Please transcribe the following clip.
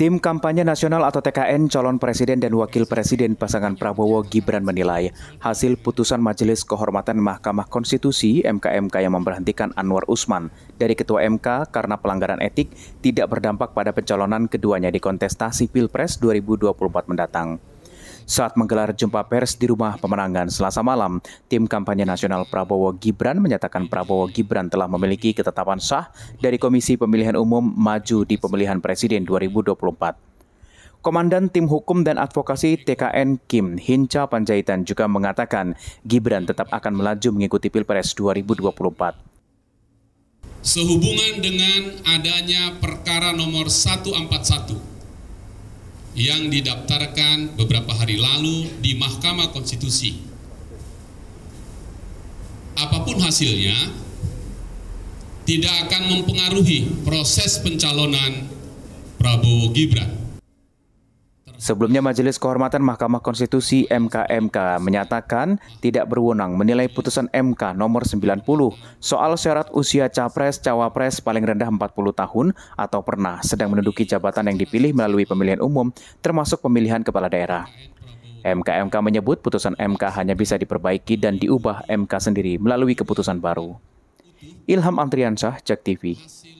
Tim Kampanye Nasional atau TKN calon presiden dan wakil presiden pasangan Prabowo Gibran menilai hasil putusan Majelis Kehormatan Mahkamah Konstitusi MKMK yang memberhentikan Anwar Usman dari Ketua MK karena pelanggaran etik tidak berdampak pada pencalonan keduanya di kontestasi Pilpres 2024 mendatang. Saat menggelar jumpa pers di rumah pemenangan selasa malam, tim kampanye nasional Prabowo Gibran menyatakan Prabowo Gibran telah memiliki ketetapan sah dari Komisi Pemilihan Umum maju di pemilihan Presiden 2024. Komandan Tim Hukum dan Advokasi TKN Kim Hinca Panjaitan juga mengatakan Gibran tetap akan melaju mengikuti Pilpres 2024. Sehubungan dengan adanya perkara nomor 141 yang didaftarkan beberapa hari lalu di Mahkamah Konstitusi. Apapun hasilnya, tidak akan mempengaruhi proses pencalonan Prabowo Gibran. Sebelumnya Majelis Kehormatan Mahkamah Konstitusi MKMK menyatakan tidak berwenang menilai putusan MK nomor 90 soal syarat usia capres-cawapres paling rendah 40 tahun atau pernah sedang menduduki jabatan yang dipilih melalui pemilihan umum termasuk pemilihan kepala daerah. MKMK menyebut putusan MK hanya bisa diperbaiki dan diubah MK sendiri melalui keputusan baru. Ilham Antriansyah, Jak TV.